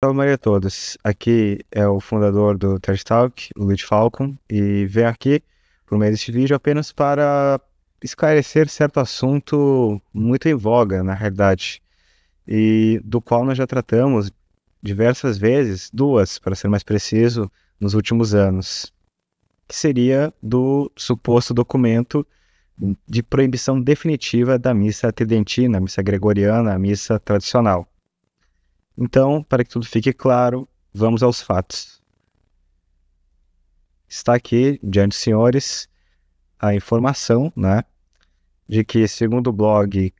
Salve Maria a todos. Aqui é o fundador do Trash Talk, o Luiz Falcon, e vem aqui por meio deste vídeo apenas para esclarecer certo assunto muito em voga, na realidade, e do qual nós já tratamos diversas vezes, duas para ser mais preciso, nos últimos anos, que seria do suposto documento de proibição definitiva da missa tridentina, a missa gregoriana, a missa tradicional. Então, para que tudo fique claro, vamos aos fatos. Está aqui, diante dos senhores, a informação, né, de que, segundo o blog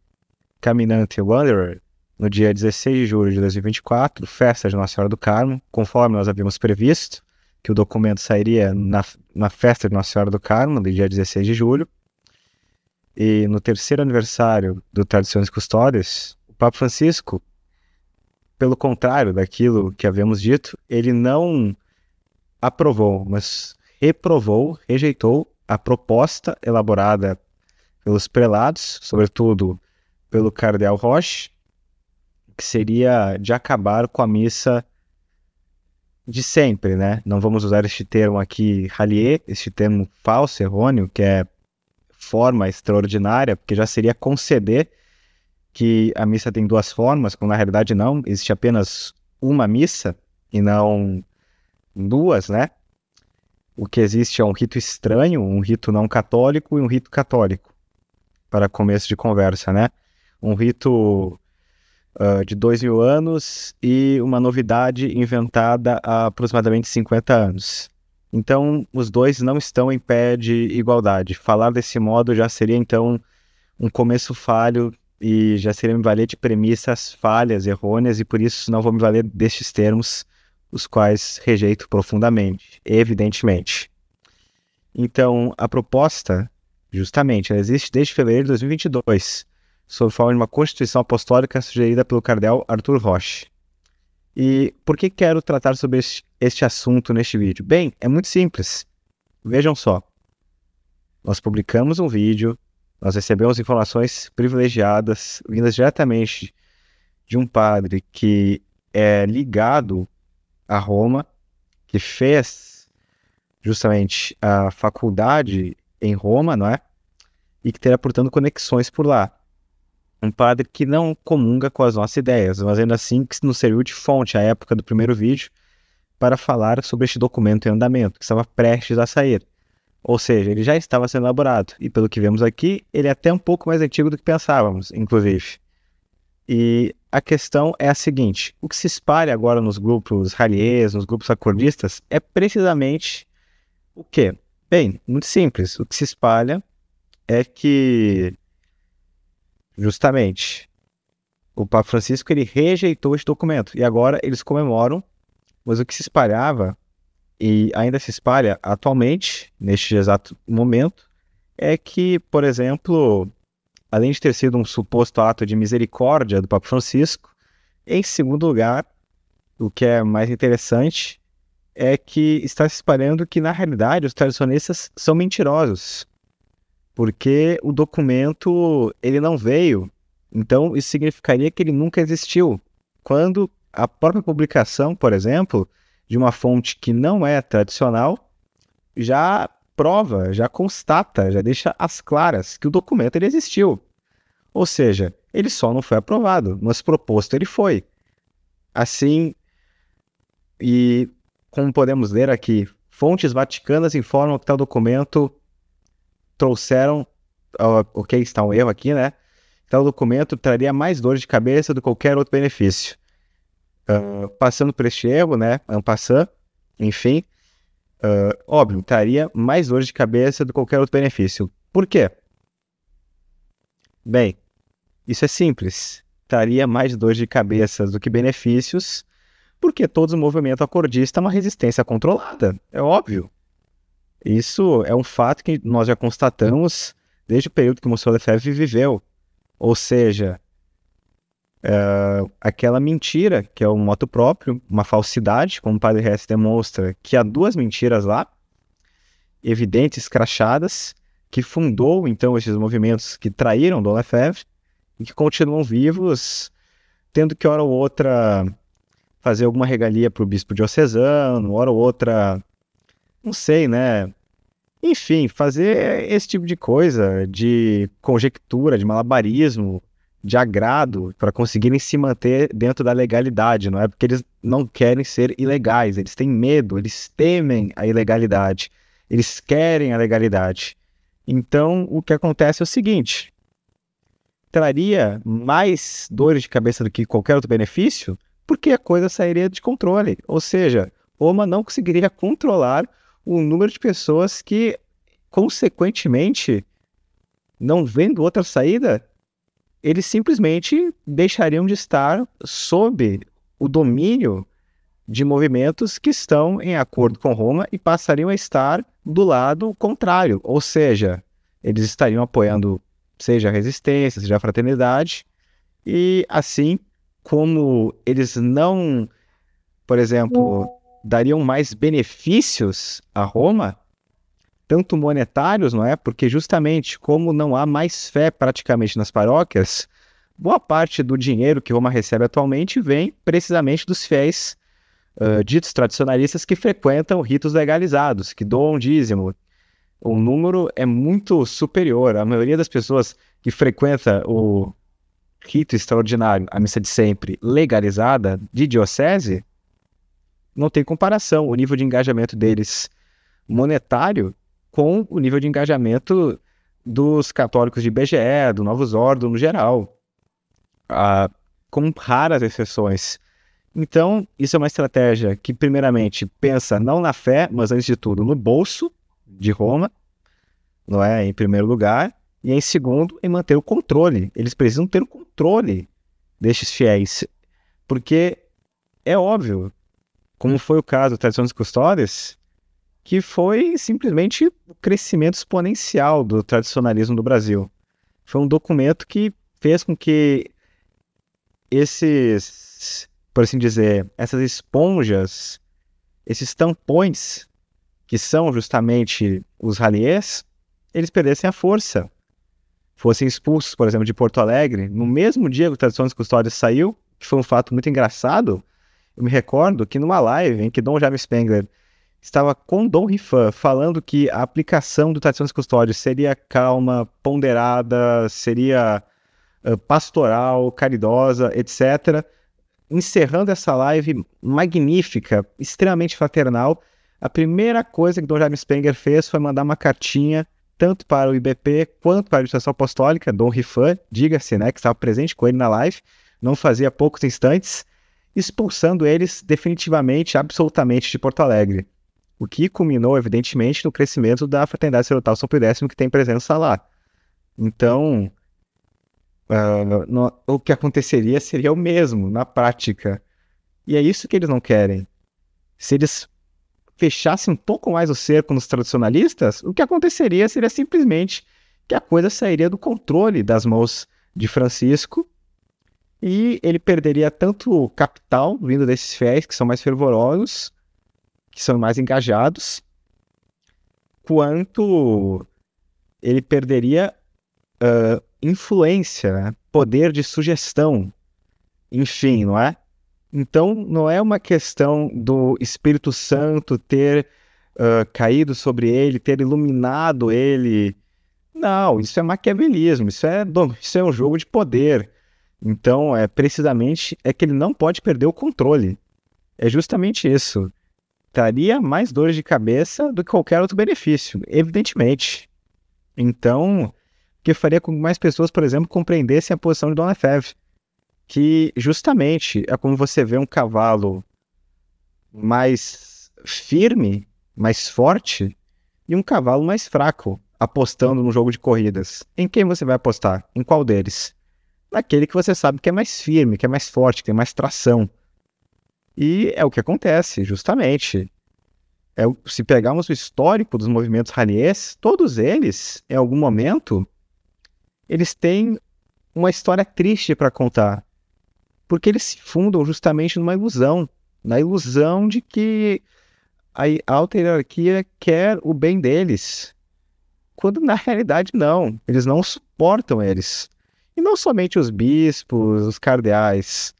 Caminante Wanderer, no dia 16 de julho de 2024, festa de Nossa Senhora do Carmo, conforme nós havíamos previsto, que o documento sairia na, na festa de Nossa Senhora do Carmo, no dia 16 de julho, e no terceiro aniversário do Tradições Custódias, o Papa Francisco pelo contrário daquilo que havíamos dito, ele não aprovou, mas reprovou, rejeitou a proposta elaborada pelos prelados, sobretudo pelo cardeal Roche, que seria de acabar com a missa de sempre, né? Não vamos usar este termo aqui, Rallier, este termo falso, errôneo, que é forma extraordinária, porque já seria conceder que a missa tem duas formas, quando na realidade não, existe apenas uma missa e não duas, né? O que existe é um rito estranho, um rito não católico e um rito católico, para começo de conversa, né? Um rito uh, de dois mil anos e uma novidade inventada há aproximadamente 50 anos. Então, os dois não estão em pé de igualdade. Falar desse modo já seria, então, um começo falho e já seria me valer de premissas falhas, errôneas, e por isso não vou me valer destes termos, os quais rejeito profundamente, evidentemente. Então, a proposta, justamente, ela existe desde fevereiro de 2022, sob forma de uma constituição apostólica sugerida pelo cardeal Arthur Roche. E por que quero tratar sobre este, este assunto neste vídeo? Bem, é muito simples. Vejam só. Nós publicamos um vídeo nós recebemos informações privilegiadas, vindas diretamente de um padre que é ligado a Roma, que fez justamente a faculdade em Roma, não é? E que terá, portanto, conexões por lá. Um padre que não comunga com as nossas ideias, mas ainda assim que nos serviu de fonte à época do primeiro vídeo para falar sobre este documento em andamento, que estava prestes a sair. Ou seja, ele já estava sendo elaborado. E pelo que vemos aqui, ele é até um pouco mais antigo do que pensávamos, inclusive. E a questão é a seguinte: o que se espalha agora nos grupos rallies, nos grupos acordistas, é precisamente o quê? Bem, muito simples. O que se espalha é que, justamente, o Papa Francisco ele rejeitou esse documento e agora eles comemoram, mas o que se espalhava e ainda se espalha atualmente, neste exato momento, é que, por exemplo, além de ter sido um suposto ato de misericórdia do Papa Francisco, em segundo lugar, o que é mais interessante é que está se espalhando que, na realidade, os tradicionistas são mentirosos, porque o documento ele não veio, então isso significaria que ele nunca existiu. Quando a própria publicação, por exemplo, de uma fonte que não é tradicional, já prova, já constata, já deixa as claras que o documento ele existiu. Ou seja, ele só não foi aprovado, mas proposto ele foi. Assim, e como podemos ler aqui, fontes vaticanas informam que tal documento trouxeram, ok, está um erro aqui, né? Tal documento traria mais dor de cabeça do que qualquer outro benefício. Uh, passando por este erro, né? Ampassant, enfim, uh, óbvio, estaria mais dor de cabeça do que qualquer outro benefício. Por quê? Bem, isso é simples. Estaria mais dor de cabeça do que benefícios, porque todo o movimento acordista é uma resistência controlada, é óbvio. Isso é um fato que nós já constatamos desde o período que o Monsieur Lefebvre viveu. Ou seja, é, aquela mentira, que é um moto próprio, uma falsidade, como o Padre Hess demonstra, que há duas mentiras lá, evidentes, crachadas, que fundou então esses movimentos que traíram Dom Lefebvre e que continuam vivos, tendo que hora ou outra fazer alguma regalia para o bispo diocesano, hora ou outra, não sei, né? Enfim, fazer esse tipo de coisa, de conjectura, de malabarismo, de agrado para conseguirem se manter dentro da legalidade, não é porque eles não querem ser ilegais, eles têm medo, eles temem a ilegalidade, eles querem a legalidade. Então, o que acontece é o seguinte: traria mais dores de cabeça do que qualquer outro benefício, porque a coisa sairia de controle. Ou seja, Oma não conseguiria controlar o número de pessoas que, consequentemente, não vendo outra saída, eles simplesmente deixariam de estar sob o domínio de movimentos que estão em acordo com Roma e passariam a estar do lado contrário, ou seja, eles estariam apoiando seja a resistência, seja a fraternidade, e assim como eles não, por exemplo, dariam mais benefícios a Roma, tanto monetários, não é? Porque justamente como não há mais fé praticamente nas paróquias, boa parte do dinheiro que Roma recebe atualmente vem precisamente dos fiéis uh, ditos tradicionalistas que frequentam ritos legalizados, que doam dízimo. O número é muito superior. A maioria das pessoas que frequenta o rito extraordinário, a missa de sempre, legalizada, de diocese, não tem comparação. O nível de engajamento deles monetário com o nível de engajamento dos católicos de BGE, do Novos Ordo no geral, ah, com raras exceções. Então, isso é uma estratégia que, primeiramente, pensa não na fé, mas antes de tudo no bolso de Roma, não é? Em primeiro lugar, e em segundo, em manter o controle. Eles precisam ter o controle destes fiéis, porque é óbvio, como foi o caso da Tradição dos Custódios, que foi simplesmente o crescimento exponencial do tradicionalismo do Brasil. Foi um documento que fez com que esses, por assim dizer, essas esponjas, esses tampões, que são justamente os raliers, eles perdessem a força. Fossem expulsos, por exemplo, de Porto Alegre, no mesmo dia que o Tradições Custódias saiu, que foi um fato muito engraçado, eu me recordo que numa live em que Dom Jaime Spengler estava com Dom Rifan falando que a aplicação do Tradições Custódio seria calma, ponderada, seria pastoral, caridosa, etc. Encerrando essa live magnífica, extremamente fraternal, a primeira coisa que Dom Jaime Spenger fez foi mandar uma cartinha tanto para o IBP quanto para a Administração Apostólica, Dom Rifan, diga-se, né, que estava presente com ele na live, não fazia poucos instantes, expulsando eles definitivamente, absolutamente de Porto Alegre o que culminou, evidentemente, no crescimento da fraternidade serotal São Pio X, que tem presença lá. Então, uh, no, o que aconteceria seria o mesmo, na prática. E é isso que eles não querem. Se eles fechassem um pouco mais o cerco nos tradicionalistas, o que aconteceria seria simplesmente que a coisa sairia do controle das mãos de Francisco e ele perderia tanto capital vindo desses fiéis que são mais fervorosos, que são mais engajados, quanto ele perderia uh, influência, né? poder de sugestão, enfim, não é? Então, não é uma questão do Espírito Santo ter uh, caído sobre ele, ter iluminado ele. Não, isso é maquiavelismo, isso é, isso é um jogo de poder. Então, é precisamente é que ele não pode perder o controle. É justamente isso traria mais dores de cabeça do que qualquer outro benefício, evidentemente. Então, que faria com que mais pessoas, por exemplo, compreendessem a posição de Dona Fev, que justamente é como você vê um cavalo mais firme, mais forte, e um cavalo mais fraco, apostando no jogo de corridas. Em quem você vai apostar? Em qual deles? Naquele que você sabe que é mais firme, que é mais forte, que tem mais tração. E é o que acontece, justamente. É, se pegarmos o histórico dos movimentos rallies, todos eles, em algum momento, eles têm uma história triste para contar. Porque eles se fundam justamente numa ilusão na ilusão de que a alta hierarquia quer o bem deles, quando na realidade não, eles não suportam eles. E não somente os bispos, os cardeais,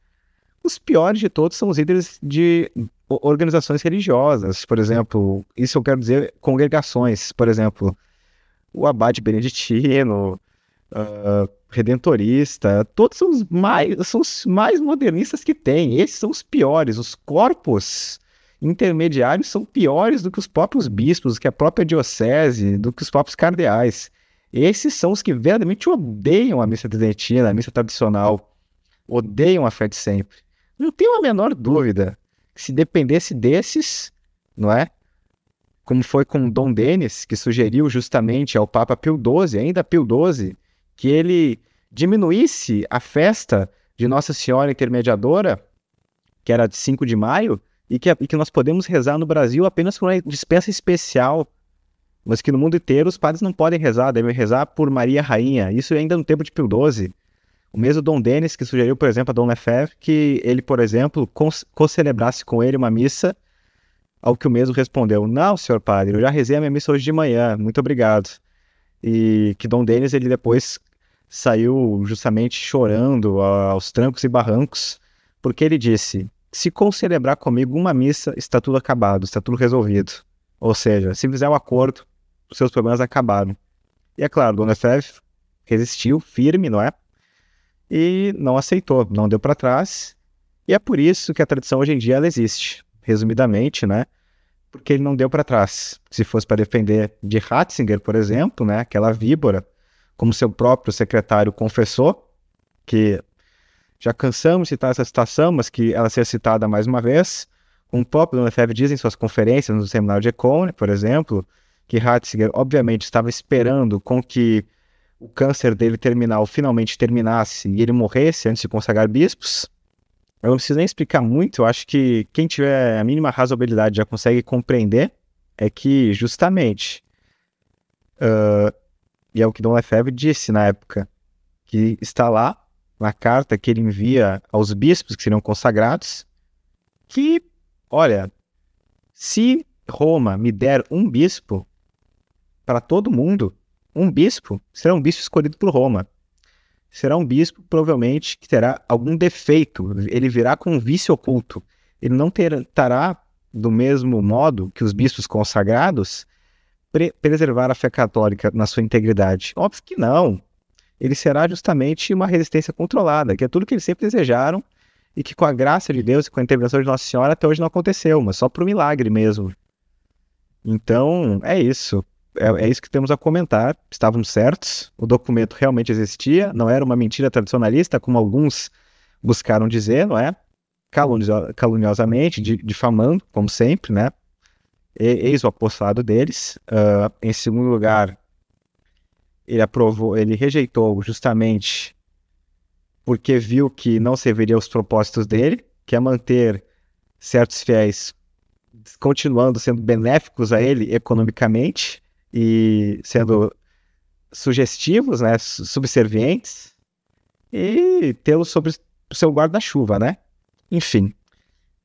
os piores de todos são os líderes de organizações religiosas, por exemplo. Isso eu quero dizer congregações, por exemplo. O abade beneditino, uh, redentorista, todos são os, mais, são os mais modernistas que tem. Esses são os piores. Os corpos intermediários são piores do que os próprios bispos, do que a própria diocese, do que os próprios cardeais. Esses são os que verdadeiramente odeiam a missa tridentina, a missa tradicional, odeiam a fé de sempre. Não tenho a menor dúvida que se dependesse desses, não é? Como foi com Dom Denis, que sugeriu justamente ao Papa Pio XII, ainda Pio XII, que ele diminuísse a festa de Nossa Senhora Intermediadora, que era de 5 de maio, e que, e que nós podemos rezar no Brasil apenas com uma dispensa especial, mas que no mundo inteiro os padres não podem rezar, devem rezar por Maria Rainha. Isso ainda no tempo de Pio XII. O mesmo Dom Denis que sugeriu, por exemplo, a Dom Lefebvre que ele, por exemplo, co-celebrasse com ele uma missa, ao que o mesmo respondeu: Não, senhor padre, eu já rezei a minha missa hoje de manhã, muito obrigado. E que Dom Denis ele depois saiu justamente chorando aos trancos e barrancos, porque ele disse: Se concelebrar comigo uma missa, está tudo acabado, está tudo resolvido. Ou seja, se fizer um acordo, seus problemas acabaram. E é claro, Dom Lefebvre resistiu firme, não é? e não aceitou, não deu para trás. E é por isso que a tradição hoje em dia ela existe, resumidamente, né? Porque ele não deu para trás. Se fosse para defender de Ratzinger, por exemplo, né, aquela víbora, como seu próprio secretário confessou, que já cansamos de citar essa citação, mas que ela seja citada mais uma vez. Um próprio Lefebvre diz em suas conferências no seminário de Econ, por exemplo, que Ratzinger obviamente estava esperando com que o câncer dele terminal finalmente terminasse e ele morresse antes de consagrar bispos, eu não preciso nem explicar muito, eu acho que quem tiver a mínima razoabilidade já consegue compreender, é que justamente, uh, e é o que Dom Lefebvre disse na época, que está lá na carta que ele envia aos bispos que seriam consagrados, que, olha, se Roma me der um bispo para todo mundo, um bispo será um bispo escolhido por Roma. Será um bispo, provavelmente, que terá algum defeito. Ele virá com um vício oculto. Ele não terá, do mesmo modo que os bispos consagrados, pre preservar a fé católica na sua integridade. Óbvio que não. Ele será justamente uma resistência controlada, que é tudo que eles sempre desejaram e que, com a graça de Deus e com a intervenção de Nossa Senhora, até hoje não aconteceu, mas só por um milagre mesmo. Então, é isso é, é, isso que temos a comentar. Estávamos certos, o documento realmente existia, não era uma mentira tradicionalista, como alguns buscaram dizer, não é? Calunio, caluniosamente, difamando, como sempre, né? E, eis o apostado deles. Uh, em segundo lugar, ele aprovou, ele rejeitou justamente porque viu que não serviria os propósitos dele, que é manter certos fiéis continuando sendo benéficos a ele economicamente, e sendo sugestivos, né, subservientes, e tê-lo sobre o seu guarda-chuva, né? Enfim,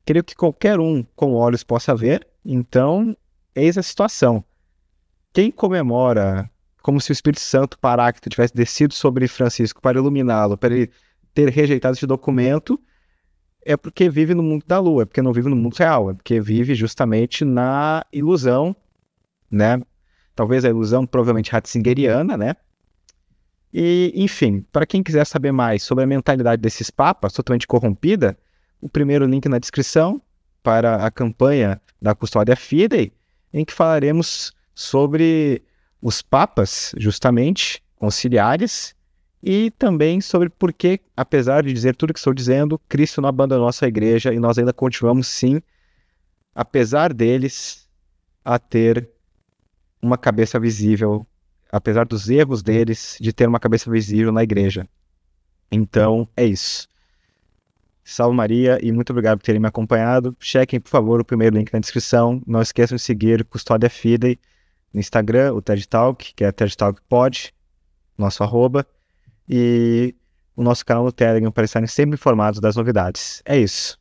creio que qualquer um com olhos possa ver, então, eis a situação. Quem comemora como se o Espírito Santo Paráclito tivesse descido sobre Francisco para iluminá-lo, para ele ter rejeitado esse documento, é porque vive no mundo da lua, é porque não vive no mundo real, é porque vive justamente na ilusão, né? talvez a ilusão provavelmente ratzingeriana, né? E, enfim, para quem quiser saber mais sobre a mentalidade desses papas totalmente corrompida, o primeiro link na descrição para a campanha da Custódia Fidei, em que falaremos sobre os papas, justamente, conciliares, e também sobre por que, apesar de dizer tudo o que estou dizendo, Cristo não abandonou a sua igreja e nós ainda continuamos, sim, apesar deles, a ter uma cabeça visível, apesar dos erros deles, de ter uma cabeça visível na igreja. Então, é isso. Salve Maria e muito obrigado por terem me acompanhado. Chequem, por favor, o primeiro link na descrição. Não esqueçam de seguir Custódia Fidei no Instagram, o TED Talk, que é TED Talk Pod, nosso arroba, e o nosso canal no Telegram para estarem sempre informados das novidades. É isso.